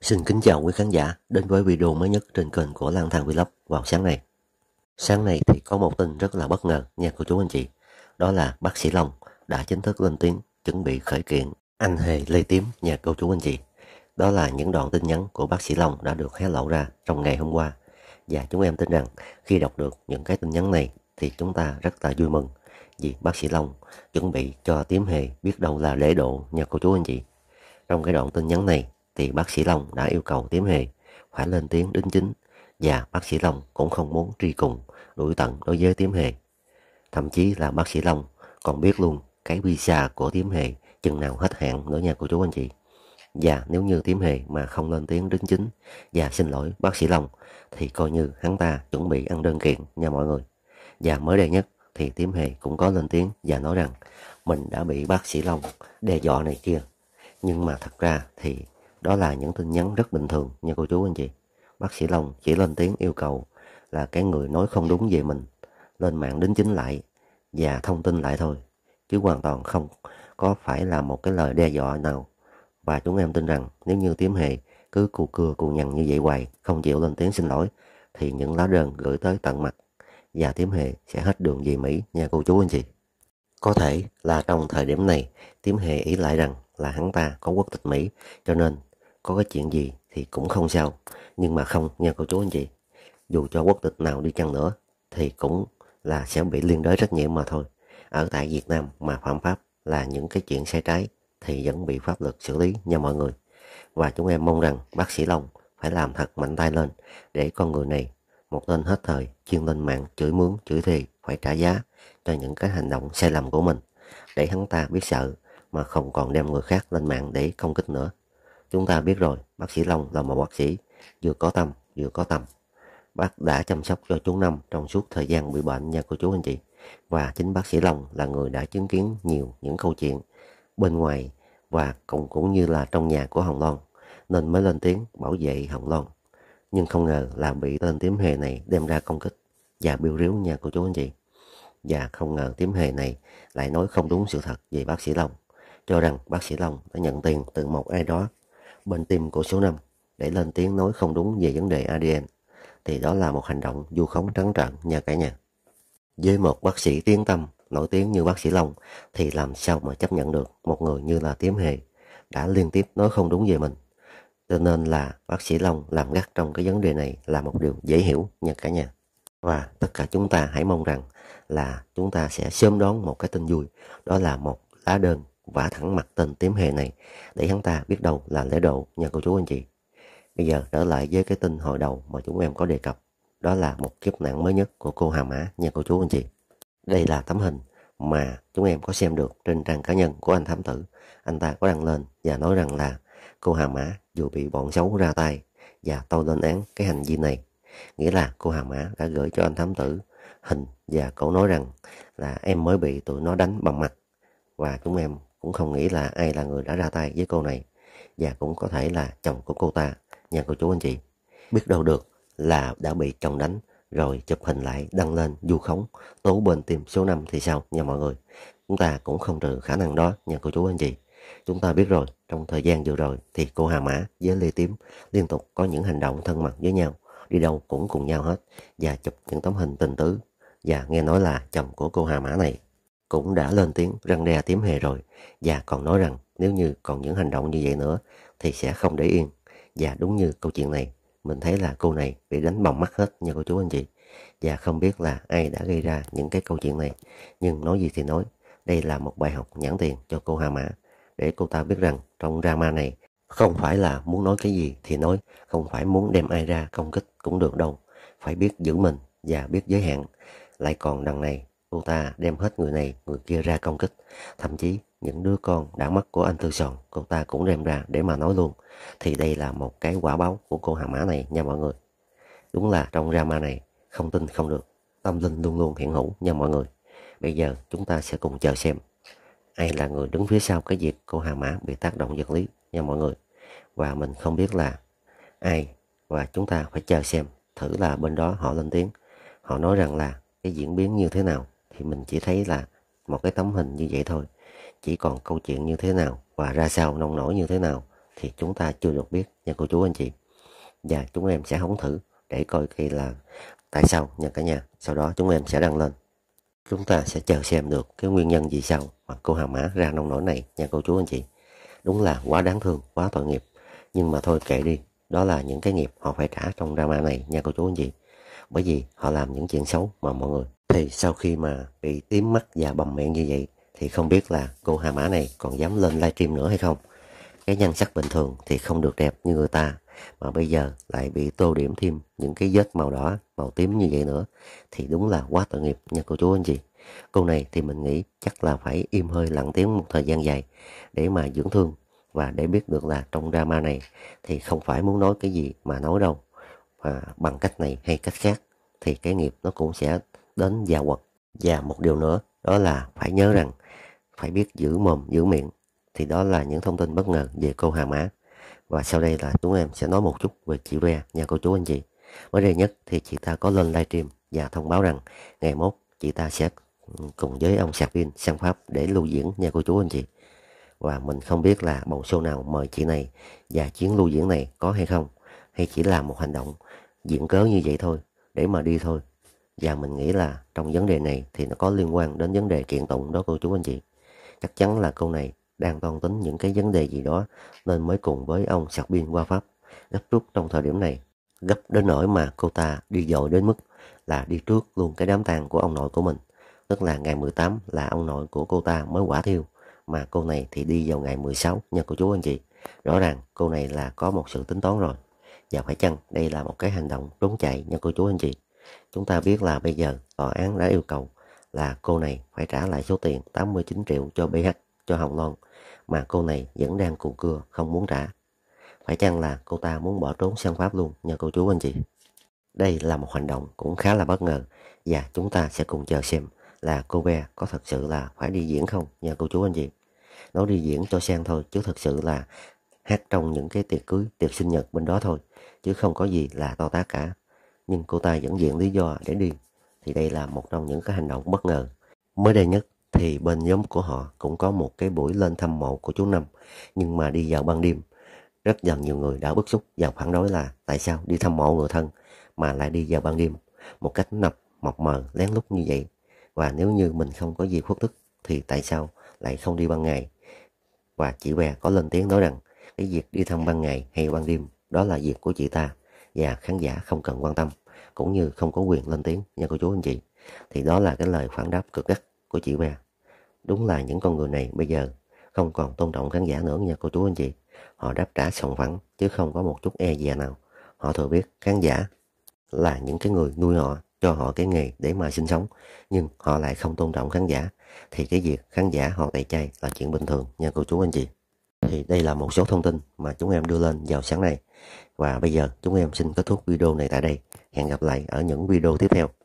Xin kính chào quý khán giả đến với video mới nhất trên kênh của Lang Thang Vlog vào sáng nay. Sáng nay thì có một tin rất là bất ngờ nha cô chú anh chị. Đó là bác sĩ Long đã chính thức lên tiếng chuẩn bị khởi kiện anh hề Lê Tím nha cô chú anh chị. Đó là những đoạn tin nhắn của bác sĩ Long đã được hé lộ ra trong ngày hôm qua. Và chúng em tin rằng khi đọc được những cái tin nhắn này thì chúng ta rất là vui mừng vì bác sĩ Long chuẩn bị cho Tím Hề biết đâu là lễ độ nha cô chú anh chị. Trong cái đoạn tin nhắn này thì bác sĩ Long đã yêu cầu Tiếm Hề phải lên tiếng đính chính và bác sĩ Long cũng không muốn truy cùng đuổi tận đối với Tiếm Hề. Thậm chí là bác sĩ Long còn biết luôn cái visa của Tiếm Hề chừng nào hết hạn nữa nha cô chú anh chị. Và nếu như Tiếm Hề mà không lên tiếng đính chính và xin lỗi bác sĩ Long thì coi như hắn ta chuẩn bị ăn đơn kiện nha mọi người. Và mới đây nhất thì Tiếm Hề cũng có lên tiếng và nói rằng mình đã bị bác sĩ Long đe dọa này kia. Nhưng mà thật ra thì đó là những tin nhắn rất bình thường nha cô chú anh chị bác sĩ long chỉ lên tiếng yêu cầu là cái người nói không đúng về mình lên mạng đính chính lại và thông tin lại thôi chứ hoàn toàn không có phải là một cái lời đe dọa nào và chúng em tin rằng nếu như tiếm hề cứ cù cưa cù nhằn như vậy hoài không chịu lên tiếng xin lỗi thì những lá đơn gửi tới tận mặt và tiếm hề sẽ hết đường về mỹ nha cô chú anh chị có thể là trong thời điểm này tiếm hề ý lại rằng là hắn ta có quốc tịch mỹ cho nên có cái chuyện gì thì cũng không sao nhưng mà không nha cô chú anh chị dù cho quốc tịch nào đi chăng nữa thì cũng là sẽ bị liên đới trách nhiệm mà thôi ở tại Việt Nam mà phạm pháp là những cái chuyện sai trái thì vẫn bị pháp luật xử lý nha mọi người và chúng em mong rằng bác sĩ Long phải làm thật mạnh tay lên để con người này một tên hết thời chuyên lên mạng chửi mướn chửi thì phải trả giá cho những cái hành động sai lầm của mình để hắn ta biết sợ mà không còn đem người khác lên mạng để công kích nữa Chúng ta biết rồi, bác sĩ Long là một bác sĩ vừa có tâm vừa có tầm. Bác đã chăm sóc cho chú Năm trong suốt thời gian bị bệnh nha cô chú anh chị. Và chính bác sĩ Long là người đã chứng kiến nhiều những câu chuyện bên ngoài và cũng cũng như là trong nhà của Hồng long nên mới lên tiếng bảo vệ Hồng long Nhưng không ngờ là bị tên tím hề này đem ra công kích và biêu ríu nha cô chú anh chị. Và không ngờ tím hề này lại nói không đúng sự thật về bác sĩ Long, cho rằng bác sĩ Long đã nhận tiền từ một ai đó bên tim của số 5 để lên tiếng nói không đúng về vấn đề ADN thì đó là một hành động vu khống trắng trợn nha cả nhà. Với một bác sĩ tiếng tâm nổi tiếng như bác sĩ Long thì làm sao mà chấp nhận được một người như là Tiếm Hề đã liên tiếp nói không đúng về mình. Cho nên là bác sĩ Long làm gắt trong cái vấn đề này là một điều dễ hiểu nha cả nhà. Và tất cả chúng ta hãy mong rằng là chúng ta sẽ sớm đón một cái tin vui đó là một lá đơn vả thẳng mặt tên tím hề này để hắn ta biết đâu là lễ độ nha cô chú anh chị. Bây giờ trở lại với cái tin hồi đầu mà chúng em có đề cập. Đó là một kiếp nạn mới nhất của cô Hà Mã nha cô chú anh chị. Đây là tấm hình mà chúng em có xem được trên trang cá nhân của anh thám tử. Anh ta có đăng lên và nói rằng là cô Hà Mã dù bị bọn xấu ra tay và tôi lên án cái hành vi này. Nghĩa là cô Hà Mã đã gửi cho anh thám tử hình và cậu nói rằng là em mới bị tụi nó đánh bằng mặt và chúng em cũng không nghĩ là ai là người đã ra tay với cô này và cũng có thể là chồng của cô ta nhà cô chú anh chị biết đâu được là đã bị chồng đánh rồi chụp hình lại đăng lên du khống tố bên tìm số 5 thì sao nha mọi người chúng ta cũng không trừ khả năng đó nha cô chú anh chị chúng ta biết rồi trong thời gian vừa rồi thì cô Hà Mã với Lê Tím liên tục có những hành động thân mật với nhau đi đâu cũng cùng nhau hết và chụp những tấm hình tình tứ và nghe nói là chồng của cô Hà Mã này cũng đã lên tiếng răng đe tím hề rồi và còn nói rằng nếu như còn những hành động như vậy nữa thì sẽ không để yên. Và đúng như câu chuyện này, mình thấy là cô này bị đánh bòng mắt hết nha cô chú anh chị. Và không biết là ai đã gây ra những cái câu chuyện này. Nhưng nói gì thì nói, đây là một bài học nhãn tiền cho cô Hà Mã. Để cô ta biết rằng trong drama này không phải là muốn nói cái gì thì nói, không phải muốn đem ai ra công kích cũng được đâu. Phải biết giữ mình và biết giới hạn. Lại còn đằng này Cô ta đem hết người này, người kia ra công kích. Thậm chí, những đứa con đã mất của anh Tư Sòn, cô ta cũng đem ra để mà nói luôn. Thì đây là một cái quả báo của cô hàng mã này nha mọi người. Đúng là trong drama này, không tin không được. Tâm linh luôn luôn hiện hữu nha mọi người. Bây giờ chúng ta sẽ cùng chờ xem ai là người đứng phía sau cái việc cô Hà Mã bị tác động vật lý nha mọi người. Và mình không biết là ai và chúng ta phải chờ xem thử là bên đó họ lên tiếng. Họ nói rằng là cái diễn biến như thế nào thì mình chỉ thấy là một cái tấm hình như vậy thôi chỉ còn câu chuyện như thế nào và ra sao nông nổi như thế nào thì chúng ta chưa được biết nha cô chú anh chị và chúng em sẽ hóng thử để coi khi là tại sao nha cả nhà sau đó chúng em sẽ đăng lên chúng ta sẽ chờ xem được cái nguyên nhân gì sao mà cô hàng mã ra nông nổi này nha cô chú anh chị đúng là quá đáng thương quá tội nghiệp nhưng mà thôi kệ đi đó là những cái nghiệp họ phải trả trong drama này nha cô chú anh chị bởi vì họ làm những chuyện xấu mà mọi người thì sau khi mà bị tím mắt và bầm miệng như vậy thì không biết là cô hà mã này còn dám lên livestream nữa hay không cái nhan sắc bình thường thì không được đẹp như người ta mà bây giờ lại bị tô điểm thêm những cái vết màu đỏ màu tím như vậy nữa thì đúng là quá tội nghiệp nha cô chú anh chị cô này thì mình nghĩ chắc là phải im hơi lặng tiếng một thời gian dài để mà dưỡng thương và để biết được là trong drama này thì không phải muốn nói cái gì mà nói đâu và bằng cách này hay cách khác thì cái nghiệp nó cũng sẽ đến già quật và một điều nữa đó là phải nhớ rằng phải biết giữ mồm giữ miệng thì đó là những thông tin bất ngờ về cô Hà Mã và sau đây là chúng em sẽ nói một chút về chị Re nhà cô chú anh chị mới đây nhất thì chị ta có lên livestream và thông báo rằng ngày mốt chị ta sẽ cùng với ông sạc pin sang Pháp để lưu diễn nha cô chú anh chị và mình không biết là bầu show nào mời chị này và chuyến lưu diễn này có hay không hay chỉ làm một hành động diễn cớ như vậy thôi để mà đi thôi và mình nghĩ là trong vấn đề này thì nó có liên quan đến vấn đề kiện tụng đó cô chú anh chị chắc chắn là câu này đang toan tính những cái vấn đề gì đó nên mới cùng với ông sạc biên qua pháp gấp rút trong thời điểm này gấp đến nỗi mà cô ta đi dội đến mức là đi trước luôn cái đám tang của ông nội của mình tức là ngày 18 là ông nội của cô ta mới quả thiêu mà cô này thì đi vào ngày 16 nha cô chú anh chị rõ ràng cô này là có một sự tính toán rồi và phải chăng đây là một cái hành động trốn chạy nha cô chú anh chị chúng ta biết là bây giờ tòa án đã yêu cầu là cô này phải trả lại số tiền 89 triệu cho BH cho Hồng Loan mà cô này vẫn đang cù cưa không muốn trả phải chăng là cô ta muốn bỏ trốn sang Pháp luôn nha cô chú anh chị đây là một hành động cũng khá là bất ngờ và chúng ta sẽ cùng chờ xem là cô bé có thật sự là phải đi diễn không nha cô chú anh chị nó đi diễn cho sang thôi chứ thật sự là hát trong những cái tiệc cưới tiệc sinh nhật bên đó thôi chứ không có gì là to tác cả nhưng cô ta vẫn diện lý do để đi thì đây là một trong những cái hành động bất ngờ mới đây nhất thì bên nhóm của họ cũng có một cái buổi lên thăm mộ của chú Năm nhưng mà đi vào ban đêm rất dần nhiều người đã bức xúc và phản đối là tại sao đi thăm mộ người thân mà lại đi vào ban đêm một cách nập mọc mờ lén lút như vậy và nếu như mình không có gì khuất tức thì tại sao lại không đi ban ngày và chị bè có lên tiếng nói rằng cái việc đi thăm ban ngày hay ban đêm đó là việc của chị ta và khán giả không cần quan tâm cũng như không có quyền lên tiếng nha cô chú anh chị thì đó là cái lời phản đáp cực gắt của chị Ba đúng là những con người này bây giờ không còn tôn trọng khán giả nữa nha cô chú anh chị họ đáp trả sòng phẳng chứ không có một chút e dè nào họ thừa biết khán giả là những cái người nuôi họ cho họ cái nghề để mà sinh sống nhưng họ lại không tôn trọng khán giả thì cái việc khán giả họ tẩy chay là chuyện bình thường nha cô chú anh chị thì đây là một số thông tin mà chúng em đưa lên vào sáng nay. Và bây giờ chúng em xin kết thúc video này tại đây. Hẹn gặp lại ở những video tiếp theo.